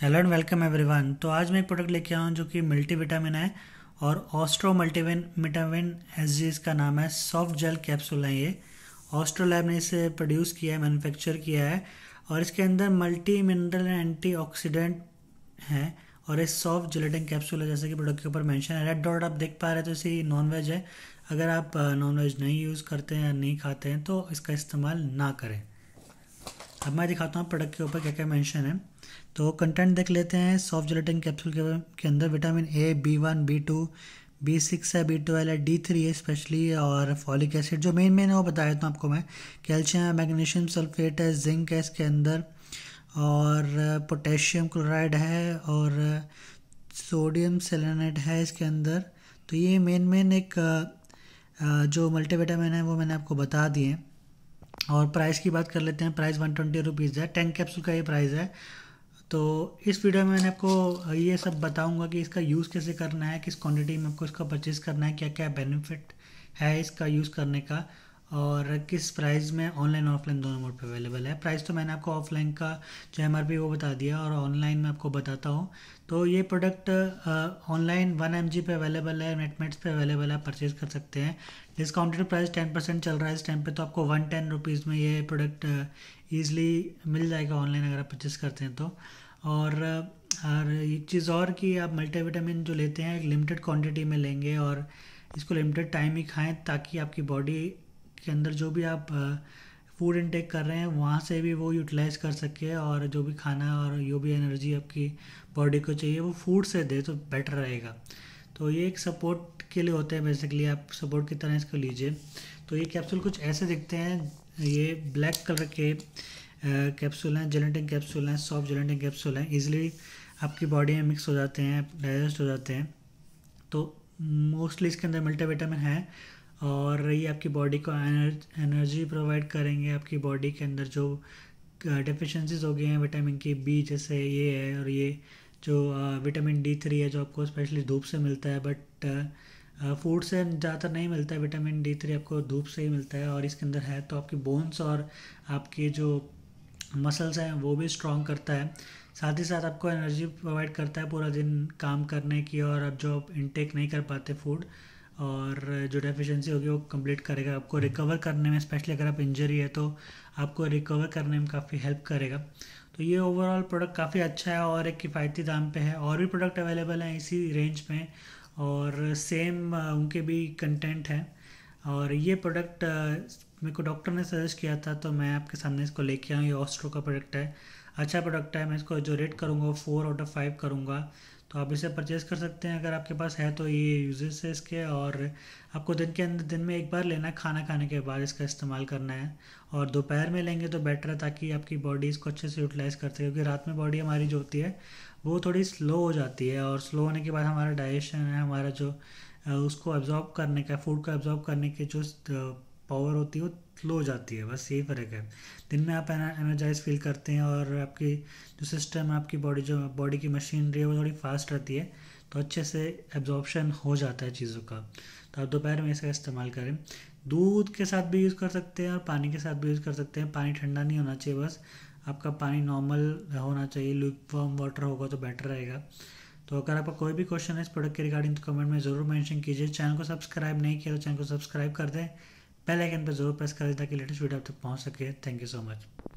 Hello and welcome everyone तो आज मैं एक प्रोडक्ट लेके आया हूँ जो कि मल्टी विटामिन है और Astro Multivin vitamin S G इसका नाम है सॉफ्ट जेल कैप्सूल है ये ऑस्ट्रो लैब ने इसे प्रोड्यूस किया है मैन्युफैक्चर किया है और इसके अंदर मल्टी मिनरल एंटी ऑक्सीडेंट है और ये सॉफ्ट जिलेटिन कैप्सूल है जैसे कि प्रोडक्ट के ऊपर मैंशन है रेड डॉट आप देख पा रहे हैं तो इसे नॉन वेज है अगर आप नॉन uh, वेज नहीं यूज़ करते हैं या नहीं खाते हैं तो इसका इस्तेमाल ना करें अब मैं दिखाता हूँ प्रोडक्ट के ऊपर क्या क्या मेंशन है तो कंटेंट देख लेते हैं सॉफ्ट जलेटिन कैप्सूल के, के अंदर vitamin A B one B two B six है बी ट्वेल्व है डी थ्री है स्पेशली और फॉलिक एसिड जो मेन मेन है वो बता देता हूँ आपको मैं कैल्शियम है मैग्नीशियम सल्फेट है जिंक है इसके अंदर और पोटेशियम क्लोराइड है और सोडियम सेलेनेट है इसके अंदर तो ये मेन मेन एक जो मल्टीविटामिन है वो मैंने आपको बता दिए और प्राइस की बात कर लेते हैं प्राइस वन ट्वेंटी रुपीज़ है टेन कैप्सूल का ये प्राइस है तो इस वीडियो में मैंने आपको ये सब बताऊंगा कि इसका यूज़ कैसे करना है किस क्वांटिटी में आपको इसका परचेज़ करना है क्या क्या बेनिफिट है इसका यूज़ करने का और किस प्राइस में ऑनलाइन ऑफलाइन दोनों मोड पे अवेलेबल है प्राइस तो मैंने आपको ऑफलाइन का जो एम वो बता दिया और ऑनलाइन में आपको बताता हूँ तो ये प्रोडक्ट ऑनलाइन वन एम पे अवेलेबल है नेटमेट्स पे अवेलेबल है परचेज़ कर सकते हैं डिस्काउंटेड प्राइस टेन परसेंट चल रहा है इस टाइम पे तो आपको वन टेन रुपीज़ में ये प्रोडक्ट ईजिली मिल जाएगा ऑनलाइन अगर आप परचेज़ करते हैं तो और और एक चीज़ और कि आप मल्टीविटामिन जो लेते हैं लिमिटेड क्वांटिटी में लेंगे और इसको लिमिटेड टाइम ही खाएं ताकि आपकी बॉडी के अंदर जो भी आप फूड इनटेक कर रहे हैं वहाँ से भी वो यूटिलाइज कर सके और जो भी खाना और जो भी एनर्जी आपकी बॉडी को चाहिए वो फूड से दे तो बेटर रहेगा तो ये एक सपोर्ट के लिए होते हैं बेसिकली आप सपोर्ट की तरह इसको लीजिए तो ये कैप्सूल कुछ ऐसे दिखते हैं ये ब्लैक कलर के कैप्सूल हैं जेलेटिन कैप्सूल हैं सॉफ्ट जेलेटिन कैप्सूल हैं ईजिली आपकी बॉडी में मिक्स हो जाते हैं डाइजेस्ट हो जाते हैं तो मोस्टली इसके अंदर मल्टीविटामिन है और ये आपकी बॉडी को एनर्जी प्रोवाइड करेंगे आपकी बॉडी के अंदर जो डेफिशिएंसीज हो गए हैं विटामिन के बी जैसे ये है और ये जो विटामिन डी थ्री है जो आपको स्पेशली धूप से मिलता है बट फूड से ज़्यादातर नहीं मिलता है विटामिन डी थ्री आपको धूप से ही मिलता है और इसके अंदर है तो आपकी बोन्स और आपके जो मसल्स हैं वो भी स्ट्रॉन्ग करता है साथ ही साथ आपको एनर्जी प्रोवाइड करता है पूरा दिन काम करने की और अब जो आप इनटेक नहीं कर पाते फूड और जो डेफिशिएंसी होगी वो कंप्लीट करेगा आपको रिकवर हम्म। करने में स्पेशली अगर आप इंजरी है तो आपको रिकवर करने में काफ़ी हेल्प करेगा तो ये ओवरऑल प्रोडक्ट काफ़ी अच्छा है और एक किफ़ायती दाम पे है और भी प्रोडक्ट अवेलेबल हैं इसी रेंज में और सेम उनके भी कंटेंट हैं और ये प्रोडक्ट मेरे को डॉक्टर ने सजेस्ट किया था तो मैं आपके सामने इसको लेके आऊँ ये ऑस्ट्रो का प्रोडक्ट है अच्छा प्रोडक्ट है मैं इसको जो रेट करूँगा फोर आउट ऑफ फाइव करूँगा तो आप इसे परचेज़ कर सकते हैं अगर आपके पास है तो ये यूजेस है इसके और आपको दिन के अंदर दिन में एक बार लेना है खाना खाने के बाद इसका इस्तेमाल करना है और दोपहर में लेंगे तो बेटर है ताकि आपकी बॉडी इसको अच्छे से यूटिलाइज़ कर सके क्योंकि रात में बॉडी हमारी जो होती है वो थोड़ी स्लो हो जाती है और स्लो होने के बाद हमारा डाइजेशन है हमारा जो उसको एब्जॉर्ब करने का फूड को एब्जॉर्ब करने के जो पावर होती है वो लो हो जाती है बस यही फ़र्क है दिन में आप एनर्जाइज फील करते हैं और आपकी जो सिस्टम है आपकी बॉडी जो बॉडी की मशीनरी है वो थोड़ी फास्ट रहती है तो अच्छे से एब्जॉर्बशन हो जाता है चीज़ों का तो आप दोपहर में इसका इस्तेमाल करें दूध के साथ भी यूज़ कर सकते हैं और पानी के साथ भी यूज़ कर सकते हैं पानी ठंडा नहीं होना चाहिए बस आपका पानी नॉर्मल होना चाहिए लूप वार्म वाटर होगा तो बेटर रहेगा तो अगर आपका कोई भी क्वेश्चन है इस प्रोडक्ट के रिगार्डिंग तो कमेंट में ज़रूर मेंशन कीजिए चैनल को सब्सक्राइब नहीं किया तो चैनल को सब्सक्राइब कर दें बेल आइकन पर जरूर प्रेस करें ताकि लेटेस्ट वीडियो आप तक पहुंच सके थैंक यू सो मच